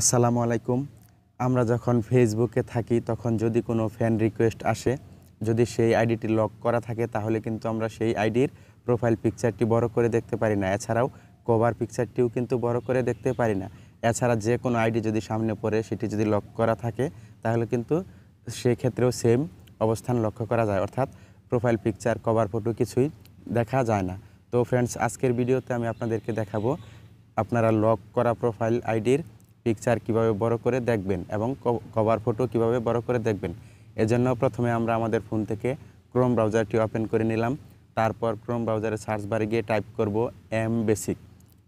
আসসালামু আলাইকুম আমরা যখন ফেসবুকে থাকি তখন যদি কোনো ফ্যান রিকোয়েস্ট আসে যদি সেই আইডিটি লক করা থাকে তাহলে কিন্তু আমরা সেই আইডির প্রোফাইল পিকচারটি বড় করে দেখতে পারি না এছাড়াও কভার পিকচারটিও কিন্তু বড় করে দেখতে পারি না এছাড়া যে কোনো আইডি যদি সামনে পড়ে সেটি যদি লক করা থাকে তাহলে কিন্তু সেক্ষেত্রেও সেম অবস্থান লক্ষ্য করা যায় অর্থাৎ প্রোফাইল পিকচার কভার ফটো কিছুই দেখা যায় না তো ফ্রেন্ডস আজকের ভিডিওতে আমি আপনাদেরকে দেখাবো আপনারা লক করা প্রোফাইল আইডির পিকচার কিভাবে বড় করে দেখবেন এবং কভার ফটো কিভাবে বড় করে দেখবেন এজন্য প্রথমে আমরা আমাদের ফোন থেকে ক্রোম ব্রাউজারটি ওপেন করে নিলাম তারপর ক্রোম ব্রাউজারে সার্চ বারে গিয়ে টাইপ করব এম বেসিক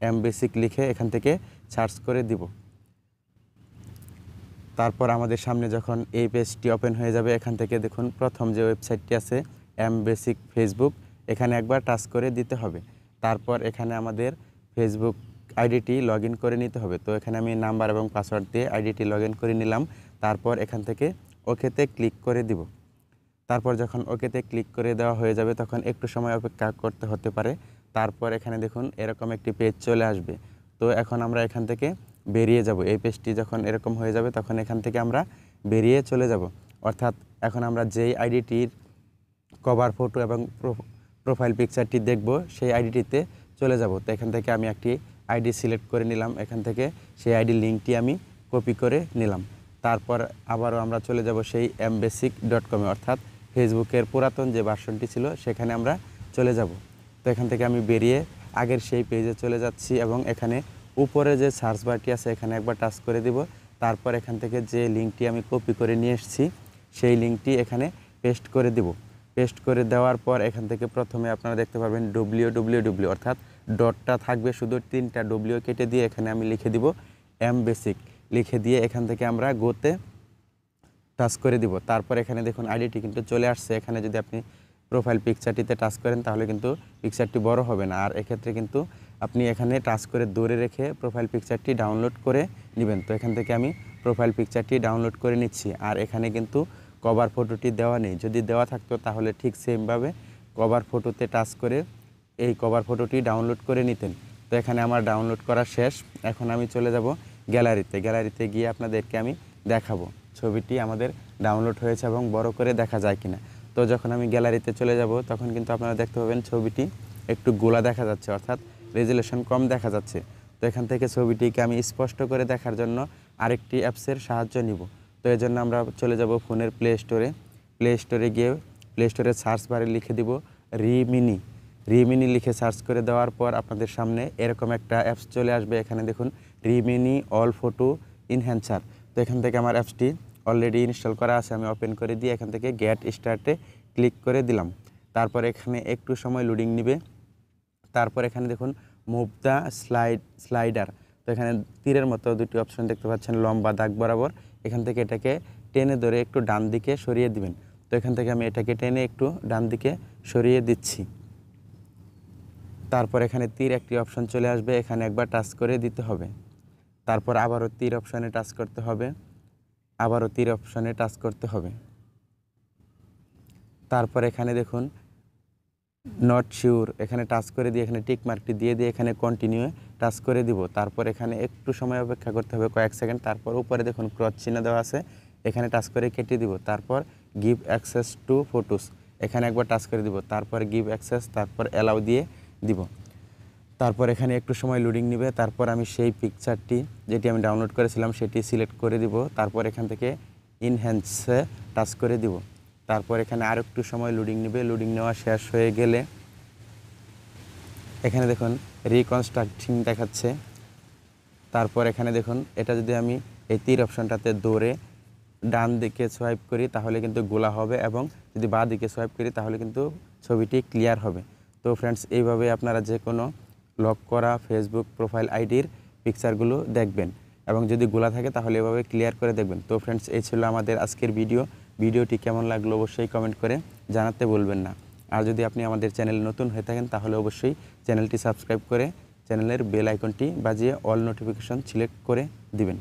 এম বেসিক লিখে এখান থেকে সার্চ করে দিব তারপর আমাদের সামনে যখন এই পেজটি ওপেন হয়ে যাবে এখান থেকে দেখুন প্রথম যে ওয়েবসাইটটি আছে এম বেসিক ফেসবুক এখানে একবার টাচ করে দিতে হবে তারপর এখানে আমাদের ফেসবুক আইডিটি লগ ইন করে নিতে হবে তো এখানে আমি নাম্বার এবং পাসওয়ার্ড দিয়ে আইডিটি লগ ইন করে নিলাম তারপর এখান থেকে ওকেতে ক্লিক করে দিব তারপর যখন ওকেতে ক্লিক করে দেওয়া হয়ে যাবে তখন একটু সময় অপেক্ষা করতে হতে পারে তারপর এখানে দেখুন এরকম একটি পেজ চলে আসবে তো এখন আমরা এখান থেকে বেরিয়ে যাব এই পেজটি যখন এরকম হয়ে যাবে তখন এখান থেকে আমরা বেরিয়ে চলে যাব অর্থাৎ এখন আমরা যেই আইডিটির কভার ফটো এবং প্রোফাইল পিকচারটি দেখব সেই আইডিটিতে চলে যাব তো এখান থেকে আমি একটি আইডি সিলেক্ট করে নিলাম এখান থেকে সেই আইডি লিঙ্কটি আমি কপি করে নিলাম তারপর আবারও আমরা চলে যাব সেই বেসিক ডট কমে অর্থাৎ ফেসবুকের পুরাতন যে ভার্সনটি ছিল সেখানে আমরা চলে যাব তো এখান থেকে আমি বেরিয়ে আগের সেই পেজে চলে যাচ্ছি এবং এখানে উপরে যে সার্চ বারটি আছে এখানে একবার টাচ করে দিব তারপর এখান থেকে যে লিঙ্কটি আমি কপি করে নিয়ে এসেছি সেই লিঙ্কটি এখানে পেস্ট করে দিব পেস্ট করে দেওয়ার পর এখান থেকে প্রথমে আপনারা দেখতে পাবেন ডব্লিউ ডব্লিউ ডব্লিউ অর্থাৎ ডটটা থাকবে শুধু তিনটা ডব্লিউ কেটে দিয়ে এখানে আমি লিখে দিব এম বেসিক লিখে দিয়ে এখান থেকে আমরা গোতে টাচ করে দিব তারপর এখানে দেখুন আইডিটি কিন্তু চলে আসছে এখানে যদি আপনি প্রোফাইল পিকচারটিতে টাচ করেন তাহলে কিন্তু পিকচারটি বড় হবে না আর এক্ষেত্রে কিন্তু আপনি এখানে টাচ করে দৌড়ে রেখে প্রোফাইল পিকচারটি ডাউনলোড করে নেবেন তো এখান থেকে আমি প্রোফাইল পিকচারটি ডাউনলোড করে নিচ্ছি আর এখানে কিন্তু কভার ফটোটি দেওয়া নেই যদি দেওয়া থাকতো তাহলে ঠিক সেমভাবে কভার ফটোতে টাচ করে এই কভার ফটোটি ডাউনলোড করে নিতেন তো এখানে আমার ডাউনলোড করা শেষ এখন আমি চলে যাব গ্যালারিতে গ্যালারিতে গিয়ে আপনাদেরকে আমি দেখাবো ছবিটি আমাদের ডাউনলোড হয়েছে এবং বড় করে দেখা যায় কিনা তো যখন আমি গ্যালারিতে চলে যাব তখন কিন্তু আপনারা দেখতে পাবেন ছবিটি একটু গোলা দেখা যাচ্ছে অর্থাৎ রেজুলেশন কম দেখা যাচ্ছে তো এখান থেকে ছবিটিকে আমি স্পষ্ট করে দেখার জন্য আরেকটি অ্যাপসের সাহায্য নিব তো এই জন্য আমরা চলে যাব ফোনের প্লে স্টোরে প্লে স্টোরে গিয়ে প্লে স্টোরে সার্চ বারে লিখে দিব রিমিনি রিমিনি লিখে সার্চ করে দেওয়ার পর আপনাদের সামনে এরকম একটা অ্যাপস চলে আসবে এখানে দেখুন রিমিনি অল ফটো ইনহ্যান্সার তো এখান থেকে আমার অ্যাপসটি অলরেডি ইনস্টল করা আছে আমি ওপেন করে দিয়ে এখান থেকে গ্যাট স্টার্টে ক্লিক করে দিলাম তারপর এখানে একটু সময় লোডিং নিবে তারপর এখানে দেখুন মুভ দ্য স্লাইড স্লাইডার তো এখানে তীরের মতো দুটি অপশন দেখতে পাচ্ছেন লম্বা দাগ বরাবর এখান থেকে এটাকে টেনে ধরে একটু ডান দিকে সরিয়ে দিবেন তো এখান থেকে আমি এটাকে টেনে একটু ডান দিকে সরিয়ে দিচ্ছি তারপর এখানে তীর একটি অপশন চলে আসবে এখানে একবার টাচ করে দিতে হবে তারপর আবারও তীর অপশানে টাচ করতে হবে আবারও তীর অপশানে টাচ করতে হবে তারপর এখানে দেখুন নট শিওর এখানে টাচ করে দিয়ে এখানে টিক মার্কটি দিয়ে দিয়ে এখানে কন্টিনিউ টাচ করে দিব তারপর এখানে একটু সময় অপেক্ষা করতে হবে কয়েক সেকেন্ড তারপর উপরে দেখুন ক্রস চিহ্ন দেওয়া আছে এখানে টাচ করে কেটে দিব তারপর গিভ অ্যাক্সেস টু ফটোস এখানে একবার টাচ করে দিব তারপর গিভ অ্যাক্সেস তারপর অ্যালাউ দিয়ে দিব তারপর এখানে একটু সময় লোডিং নিবে তারপর আমি সেই পিকচারটি যেটি আমি ডাউনলোড করেছিলাম সেটি সিলেক্ট করে দিব তারপর এখান থেকে ইনহ্যান্সে টাচ করে দিব তারপর এখানে আর একটু সময় লোডিং নিবে লোডিং নেওয়া শেষ হয়ে গেলে এখানে দেখুন রিকনস্ট্রাকটিং দেখাচ্ছে তারপর এখানে দেখুন এটা যদি আমি এই তীর অপশানটাতে দৌড়ে ডান দিকে সোয়াইপ করি তাহলে কিন্তু গোলা হবে এবং যদি বা দিকে সোয়াইপ করি তাহলে কিন্তু ছবিটি ক্লিয়ার হবে তো ফ্রেন্ডস এইভাবে আপনারা যে কোনো লক করা ফেসবুক প্রোফাইল আইডির পিকচারগুলো দেখবেন এবং যদি গোলা থাকে তাহলে এভাবে ক্লিয়ার করে দেখবেন তো ফ্রেন্ডস এই ছিল আমাদের আজকের ভিডিও ভিডিওটি কেমন লাগলো অবশ্যই কমেন্ট করে জানাতে বলবেন না আর যদি আপনি আমাদের চ্যানেল নতুন হয়ে থাকেন তাহলে অবশ্যই চ্যানেলটি সাবস্ক্রাইব করে চ্যানেলের বেল আইকনটি বাজিয়ে অল নোটিফিকেশন সিলেক্ট করে দিবেন